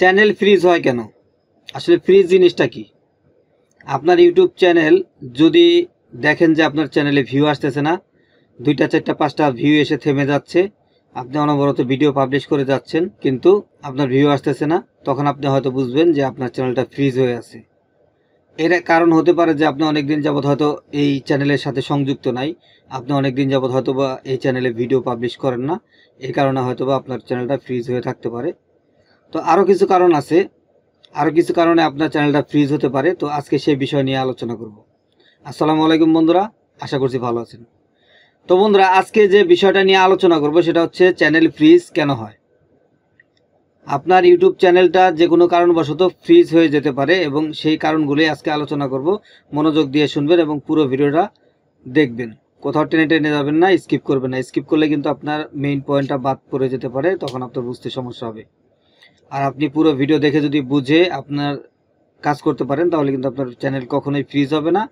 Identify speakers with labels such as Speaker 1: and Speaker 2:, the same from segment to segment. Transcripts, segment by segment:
Speaker 1: channel fridge হয় কেন আসলে ফ্রিজ জিনিসটা কি আপনার ইউটিউব চ্যানেল যদি দেখেন যে আপনার চ্যানেলে ভিউ আসতেছে না দুইটা চারটা পাঁচটা ভিউ এসে থেমে যাচ্ছে আপনি অনবরত ভিডিও পাবলিশ করে যাচ্ছেন কিন্তু আপনার ভিউ আসতেছে না তখন আপনি হয়তো বুঝবেন যে আপনার চ্যানেলটা ফ্রিজ হয়ে আছে এর কারণ হতে পারে যে আপনি অনেক দিন যাবৎ হয়তো এই চ্যানেলের সাথে সংযুক্ত নাই আপনি অনেক দিন যাবৎ হয়তো বা এই চ্যানেলে ভিডিও পাবলিশ করেন না এই কারণে হয়তো বা আপনার চ্যানেলটা ফ্রিজ হয়ে থাকতে পারে তো আরও কিছু কারণ আছে আরও কিছু কারণে আপনার চ্যানেলটা ফ্রিজ হতে পারে তো আজকে সেই বিষয় নিয়ে আলোচনা করব আসসালামু আলাইকুম বন্ধুরা আশা করছি ভালো আছেন তো বন্ধুরা আজকে যে বিষয়টা নিয়ে আলোচনা করব সেটা হচ্ছে চ্যানেল ফ্রিজ কেন হয় আপনার ইউটিউব চ্যানেলটা যে কোনো কারণবশত ফ্রিজ হয়ে যেতে পারে এবং সেই কারণগুলি আজকে আলোচনা করব মনোযোগ দিয়ে শুনবেন এবং পুরো ভিডিওটা দেখবেন কোথাও টেনে টেনে যাবেন না স্কিপ করবেন না স্কিপ করলে কিন্তু আপনার মেইন পয়েন্টটা বাদ পড়ে যেতে পারে তখন আপনার বুঝতে সমস্যা হবে আর আপনি পুরো ভিডিও দেখে যদি বুঝে আপনার কাজ করতে পারেন তাহলে কিন্তু আপনার চ্যানেল কখনোই ফ্রিজ হবে না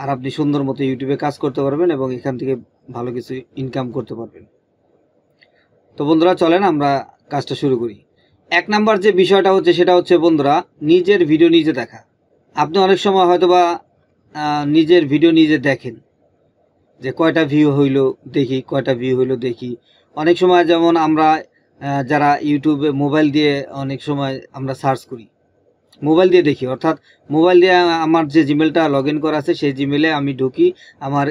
Speaker 1: আর আপনি সুন্দর মতো ইউটিউবে কাজ করতে পারবেন এবং এখান থেকে ভালো কিছু ইনকাম করতে পারবেন তো বন্ধুরা চলেন আমরা কাজটা শুরু করি এক নাম্বার যে বিষয়টা হচ্ছে সেটা হচ্ছে বন্ধুরা নিজের ভিডিও নিজে দেখা আপনি অনেক সময় হয়তোবা নিজের ভিডিও নিজে দেখেন যে কয়টা ভিউ হইল দেখি কয়টা ভিউ হইল দেখি অনেক সময় যেমন আমরা যারা ইউটিউবে মোবাইল দিয়ে অনেক সময় আমরা সার্চ করি মোবাইল দিয়ে দেখি অর্থাৎ মোবাইল দিয়ে আমার যে জিমেলটা লগ ইন করা আছে সেই জিমেলে আমি ঢুকি আমার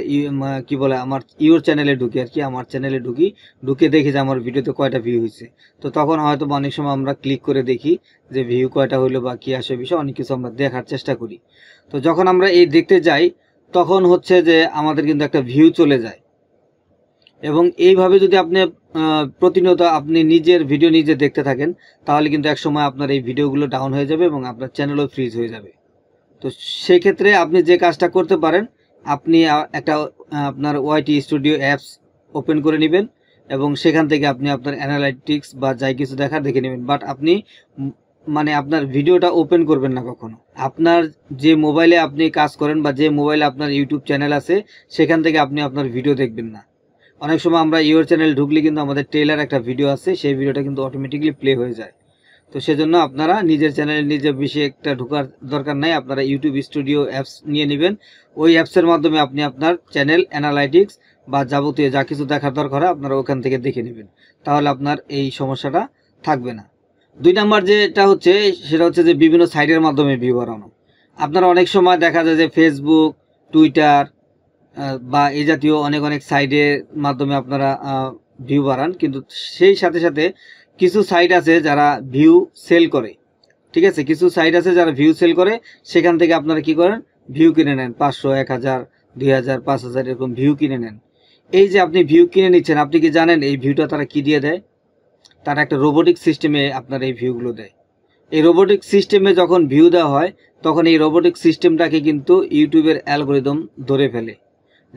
Speaker 1: কি বলে আমার ইউর চ্যানেলে ঢুকি আর কি আমার চ্যানেলে ঢুকি ঢুকে দেখি যে আমার ভিডিওতে কয়টা ভিউ হয়েছে তো তখন হয়তো অনেক সময় আমরা ক্লিক করে দেখি যে ভিউ কয়টা হলো বা কী আসে বিষয় অনেক কিছু আমরা দেখার চেষ্টা করি তো যখন আমরা এই দেখতে যাই তখন হচ্ছে যে আমাদের কিন্তু একটা ভিউ চলে যায় এবং এইভাবে যদি আপনি প্রতিনিয়ত আপনি নিজের ভিডিও নিজে দেখতে থাকেন তাহলে কিন্তু একসময় আপনার এই ভিডিওগুলো ডাউন হয়ে যাবে এবং আপনার চ্যানেলও ফ্রিজ হয়ে যাবে তো সেক্ষেত্রে আপনি যে কাজটা করতে পারেন আপনি একটা আপনার ওয়াইটি স্টুডিও অ্যাপস ওপেন করে নেবেন এবং সেখান থেকে আপনি আপনার অ্যানালাইটিক্স বা যাই কিছু দেখার দেখে নেবেন বাট আপনি মানে আপনার ভিডিওটা ওপেন করবেন না কখনো আপনার যে মোবাইলে আপনি কাজ করেন বা যে মোবাইলে আপনার ইউটিউব চ্যানেল আছে সেখান থেকে আপনি আপনার ভিডিও দেখবেন না অনেক সময় আমরা ইউর চ্যানেল ঢুকলে কিন্তু আমাদের ট্রেলার একটা ভিডিও আছে সেই ভিডিওটা কিন্তু অটোমেটিকলি প্লে হয়ে যায় তো সেজন্য আপনারা নিজের চ্যানেলে নিজে বেশি একটা ঢোকার দরকার নাই আপনারা ইউটিউব স্টুডিও অ্যাপস নিয়ে নেবেন ওই অ্যাপসের মাধ্যমে আপনি আপনার চ্যানেল অ্যানালাইটিক্স বা যাবতীয় যা কিছু দেখার দরকার হয় আপনারা ওখান থেকে দেখে নেবেন তাহলে আপনার এই সমস্যাটা থাকবে না দুই নাম্বার যেটা হচ্ছে সেটা হচ্ছে যে বিভিন্ন সাইটের মাধ্যমে ভিউ বাড়ানো আপনারা অনেক সময় দেখা যায় যে ফেসবুক টুইটার বা এই জাতীয় অনেক অনেক সাইডের মাধ্যমে আপনারা ভিউ বাড়ান কিন্তু সেই সাথে সাথে কিছু সাইট আছে যারা ভিউ সেল করে ঠিক আছে কিছু সাইট আছে যারা ভিউ সেল করে সেখান থেকে আপনারা কি করেন ভিউ কিনে নেন পাঁচশো এক হাজার দুই হাজার পাঁচ হাজার এরকম ভিউ কিনে নেন এই যে আপনি ভিউ কিনে নিচ্ছেন আপনি কি জানেন এই ভিউটা তারা কি দিয়ে দেয় তারা একটা রোবোটিক সিস্টেমে আপনার এই ভিউগুলো দেয় এই রোবোটিক সিস্টেমে যখন ভিউ দেওয়া হয় তখন এই রোবোটিক সিস্টেমটাকে কিন্তু ইউটিউবের অ্যালগোরিদম ধরে ফেলে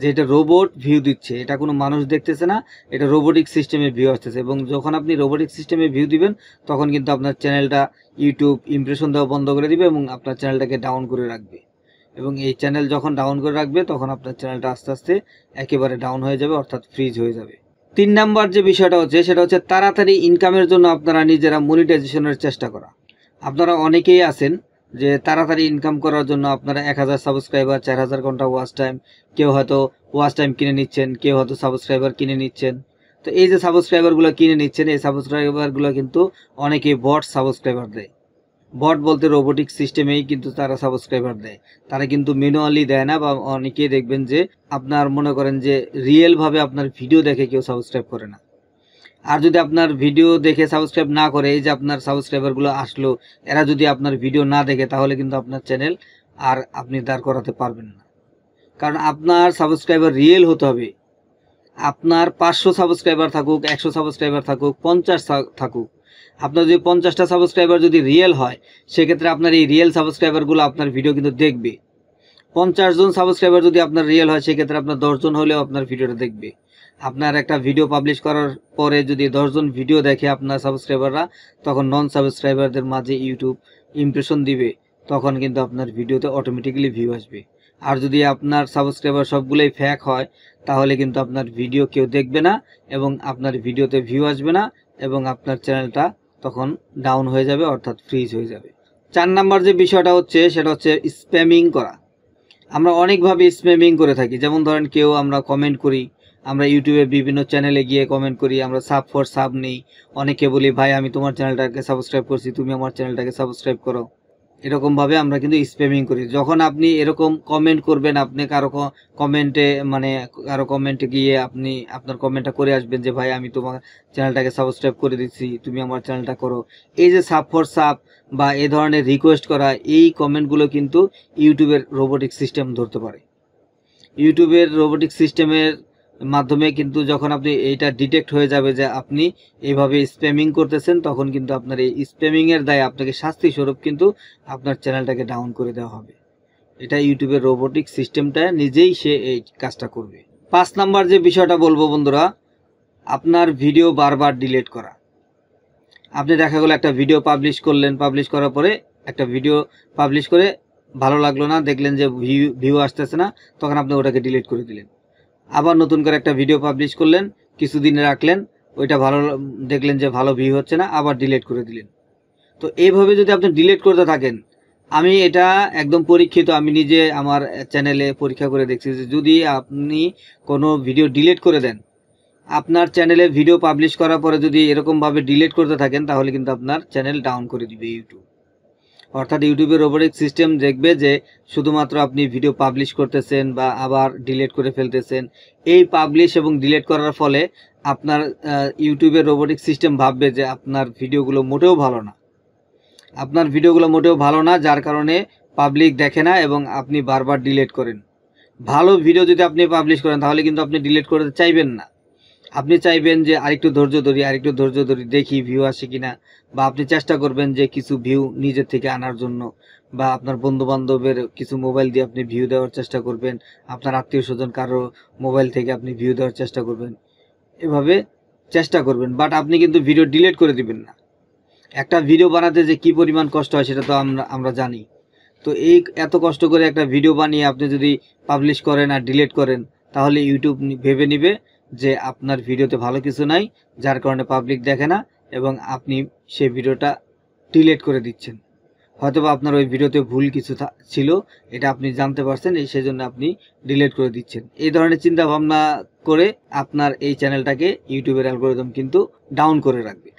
Speaker 1: যে এটা রোবট ভিউ দিচ্ছে এটা কোনো মানুষ দেখতেছে না এটা রোবোটিক সিস্টেমে ভিউ আসতেছে এবং যখন আপনি রোবোটিক সিস্টেমে ভিউ দিবেন তখন কিন্তু আপনার চ্যানেলটা ইউটিউব ইমপ্রেশন দেওয়া বন্ধ করে দিবে এবং আপনার চ্যানেলটাকে ডাউন করে রাখবে এবং এই চ্যানেল যখন ডাউন করে রাখবে তখন আপনার চ্যানেলটা আস্তে আস্তে একেবারে ডাউন হয়ে যাবে অর্থাৎ ফ্রিজ হয়ে যাবে তিন নাম্বার যে বিষয়টা হচ্ছে সেটা হচ্ছে তাড়াতাড়ি ইনকামের জন্য আপনারা নিজেরা মনিটাইজেশনের চেষ্টা করা আপনারা অনেকেই আছেন যে তাড়াতাড়ি ইনকাম করার জন্য আপনারা এক হাজার সাবস্ক্রাইবার চার হাজার ঘন্টা ওয়াচ টাইম কেউ হয়তো ওয়াচ টাইম কিনে নিচ্ছেন কেউ হয়তো সাবস্ক্রাইবার কিনে নিচ্ছেন তো এই যে সাবস্ক্রাইবারগুলো কিনে নিচ্ছেন এই সাবস্ক্রাইবারগুলো কিন্তু অনেকে বট সাবস্ক্রাইবার দেয় বট বলতে রোবোটিক সিস্টেমেই কিন্তু তারা সাবস্ক্রাইবার দেয় তারা কিন্তু মেনুয়ালি দেয় না বা অনেকেই দেখবেন যে আপনার মনে করেন যে রিয়েলভাবে আপনার ভিডিও দেখে কেউ সাবস্ক্রাইব করে না আর যদি আপনার ভিডিও দেখে সাবস্ক্রাইব না করে এই যে আপনার সাবস্ক্রাইবারগুলো আসলো এরা যদি আপনার ভিডিও না দেখে তাহলে কিন্তু আপনার চ্যানেল আর আপনি দাঁড় করাতে পারবেন না কারণ আপনার সাবস্ক্রাইবার রিয়েল হতে হবে আপনার পাঁচশো সাবস্ক্রাইবার থাকুক একশো সাবস্ক্রাইবার থাকুক পঞ্চাশ থাকুক আপনার যদি পঞ্চাশটা সাবস্ক্রাইবার যদি রিয়েল হয় সেক্ষেত্রে আপনার এই রিয়েল সাবস্ক্রাইবারগুলো আপনার ভিডিও কিন্তু দেখবে পঞ্চাশ জন সাবস্ক্রাইবার যদি আপনার রিয়েল হয় সেক্ষেত্রে আপনার দশজন হলেও আপনার ভিডিওটা দেখবে আপনার একটা ভিডিও পাবলিশ করার পরে যদি দশজন ভিডিও দেখে আপনার সাবস্ক্রাইবাররা তখন নন সাবস্ক্রাইবারদের মাঝে ইউটিউব ইমপ্রেশন দিবে তখন কিন্তু আপনার ভিডিওতে অটোমেটিক্যালি ভিউ আসবে আর যদি আপনার সাবস্ক্রাইবার সবগুলোই ফ্যাক হয় তাহলে কিন্তু আপনার ভিডিও কেউ দেখবে না এবং আপনার ভিডিওতে ভিউ আসবে না এবং আপনার চ্যানেলটা তখন ডাউন হয়ে যাবে অর্থাৎ ফ্রিজ হয়ে যাবে চার নাম্বার যে বিষয়টা হচ্ছে সেটা হচ্ছে স্প্যামিং করা আমরা অনেকভাবে স্প্যামিং করে থাকি যেমন ধরেন কেউ আমরা কমেন্ট করি আমরা ইউটিউবে বিভিন্ন চ্যানেলে গিয়ে কমেন্ট করি আমরা সাব ফর সাব নেই অনেকে বলি ভাই আমি তোমার চ্যানেলটাকে সাবস্ক্রাইব করছি তুমি আমার চ্যানেলটাকে সাবস্ক্রাইব করো এরকমভাবে আমরা কিন্তু স্প্যামিং করি যখন আপনি এরকম কমেন্ট করবেন আপনি কারো কমেন্টে মানে কারো কমেন্টে গিয়ে আপনি আপনার কমেন্টটা করে আসবেন যে ভাই আমি তোমার চ্যানেলটাকে সাবস্ক্রাইব করে দিচ্ছি তুমি আমার চ্যানেলটা করো এই যে সাপ ফর সাপ বা এ ধরনের রিকোয়েস্ট করা এই কমেন্টগুলো কিন্তু ইউটিউবের রোবোটিক সিস্টেম ধরতে পারে ইউটিউবের রোবোটিক সিস্টেমের মাধ্যমে কিন্তু যখন আপনি এইটা ডিটেক্ট হয়ে যাবে যে আপনি এইভাবে স্প্যামিং করতেছেন তখন কিন্তু আপনার এই স্প্যামিংয়ের দায় আপনাকে শাস্তি স্বরূপ কিন্তু আপনার চ্যানেলটাকে ডাউন করে দেওয়া হবে এটা ইউটিউবের রোবোটিক সিস্টেমটা নিজেই সে এই কাজটা করবে পাঁচ নাম্বার যে বিষয়টা বলবো বন্ধুরা আপনার ভিডিও বারবার ডিলেট করা আপনি দেখা গেলো একটা ভিডিও পাবলিশ করলেন পাবলিশ করার পরে একটা ভিডিও পাবলিশ করে ভালো লাগলো না দেখলেন যে ভিউ ভিউ আসতেছে না তখন আপনি ওটাকে ডিলিট করে দিলেন আবার নতুন করে একটা ভিডিও পাবলিশ করলেন কিছুদিন রাখলেন ওইটা ভালো দেখলেন যে ভালো ভিউ হচ্ছে না আবার ডিলেট করে দিলেন তো এইভাবে যদি আপনি ডিলেট করতে থাকেন আমি এটা একদম পরীক্ষিত আমি নিজে আমার চ্যানেলে পরীক্ষা করে দেখছি যে যদি আপনি কোনো ভিডিও ডিলেট করে দেন আপনার চ্যানেলে ভিডিও পাবলিশ করার পরে যদি এরকমভাবে ডিলেট করতে থাকেন তাহলে কিন্তু আপনার চ্যানেল ডাউন করে দিবে ইউটিউব অর্থাৎ ইউটিউবের ওপরে সিস্টেম দেখবে যে শুধুমাত্র আপনি ভিডিও পাবলিশ করতেছেন বা আবার ডিলেট করে ফেলতেছেন এই পাবলিশ এবং ডিলেট করার ফলে আপনার ইউটিউবের রোবোটিক সিস্টেম ভাববে যে আপনার ভিডিওগুলো মোটেও ভালো না আপনার ভিডিওগুলো মোটেও ভালো না যার কারণে পাবলিক দেখে না এবং আপনি বারবার ডিলেট করেন ভালো ভিডিও যদি আপনি পাবলিশ করেন তাহলে কিন্তু আপনি ডিলেট করতে চাইবেন না আপনি চাইবেন যে আরেকটু ধৈর্য ধরি আরেকটু ধৈর্য ধরি দেখি ভিউ আসে কিনা বা আপনি চেষ্টা করবেন যে কিছু ভিউ নিজে থেকে আনার জন্য বা আপনার বন্ধু বান্ধবের কিছু মোবাইল দিয়ে আপনি ভিউ দেওয়ার চেষ্টা করবেন আপনার আত্মীয় স্বজন কারো মোবাইল থেকে আপনি ভিউ দেওয়ার চেষ্টা করবেন এভাবে চেষ্টা করবেন বাট আপনি কিন্তু ভিডিও ডিলিট করে দিবেন না একটা ভিডিও বানাতে যে কি পরিমাণ কষ্ট হয় সেটা তো আমরা আমরা জানি তো এই এত কষ্ট করে একটা ভিডিও বানিয়ে আপনি যদি পাবলিশ করেন আর ডিলিট করেন তাহলে ইউটিউব ভেবে নিবে যে আপনার ভিডিওতে ভালো কিছু নাই যার কারণে পাবলিক দেখে না এবং আপনি সেই ভিডিওটা ডিলেট করে দিচ্ছেন হয়তোবা আপনার ওই ভিডিওতে ভুল কিছু ছিল এটা আপনি জানতে পারছেন এই সেই জন্য আপনি ডিলেট করে দিচ্ছেন এই ধরনের চিন্তা ভাবনা করে আপনার এই চ্যানেলটাকে ইউটিউবের অ্যালগোরিদম কিন্তু ডাউন করে রাখবে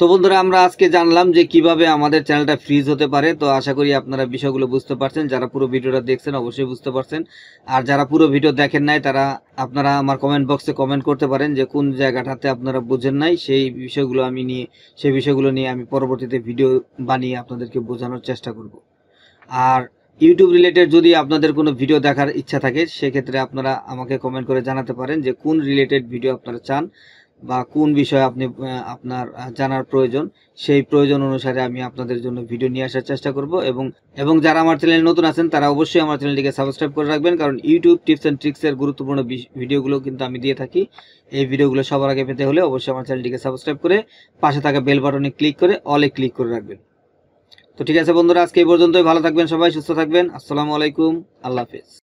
Speaker 1: তো বন্ধুরা আমরা আজকে জানলাম যে কিভাবে আমাদের চ্যানেলটা ফ্রিজ হতে পারে তো আশা করি আপনারা বিষয়গুলো বুঝতে পারছেন যারা পুরো ভিডিওটা দেখছেন অবশ্যই বুঝতে পারছেন আর যারা পুরো ভিডিও দেখেন নাই তারা আপনারা আমার কমেন্ট বক্সে কমেন্ট করতে পারেন যে কোন জায়গাটাতে আপনারা বুঝেন নাই সেই বিষয়গুলো আমি নিয়ে সেই বিষয়গুলো নিয়ে আমি পরবর্তীতে ভিডিও বানিয়ে আপনাদেরকে বোঝানোর চেষ্টা করব আর ইউটিউব রিলেটেড যদি আপনাদের কোনো ভিডিও দেখার ইচ্ছা থাকে সেক্ষেত্রে আপনারা আমাকে কমেন্ট করে জানাতে পারেন যে কোন রিলেটেড ভিডিও আপনারা চান বা কোন বিষয়ে আপনি আপনার জানার প্রয়োজন সেই প্রয়োজন অনুসারে আমি আপনাদের জন্য ভিডিও নিয়ে আসার চেষ্টা করব এবং এবং যারা আমার চ্যানেলে নতুন আছেন তারা অবশ্যই আমার চ্যানেলটিকে সাবস্ক্রাইব করে রাখবেন কারণ ইউটিউব টিপস অ্যান্ড ট্রিক্সের গুরুত্বপূর্ণ ভিডিওগুলো কিন্তু আমি দিয়ে থাকি এই ভিডিওগুলো সবার আগে পেতে হলে অবশ্যই আমার চ্যানেলটিকে সাবস্ক্রাইব করে পাশে থাকা বেল বাটনে ক্লিক করে অলে ক্লিক করে রাখবেন তো ঠিক আছে বন্ধুরা আজকে এই পর্যন্তই ভালো থাকবেন সবাই সুস্থ থাকবেন আসসালামু আলাইকুম আল্লাহ হাফেজ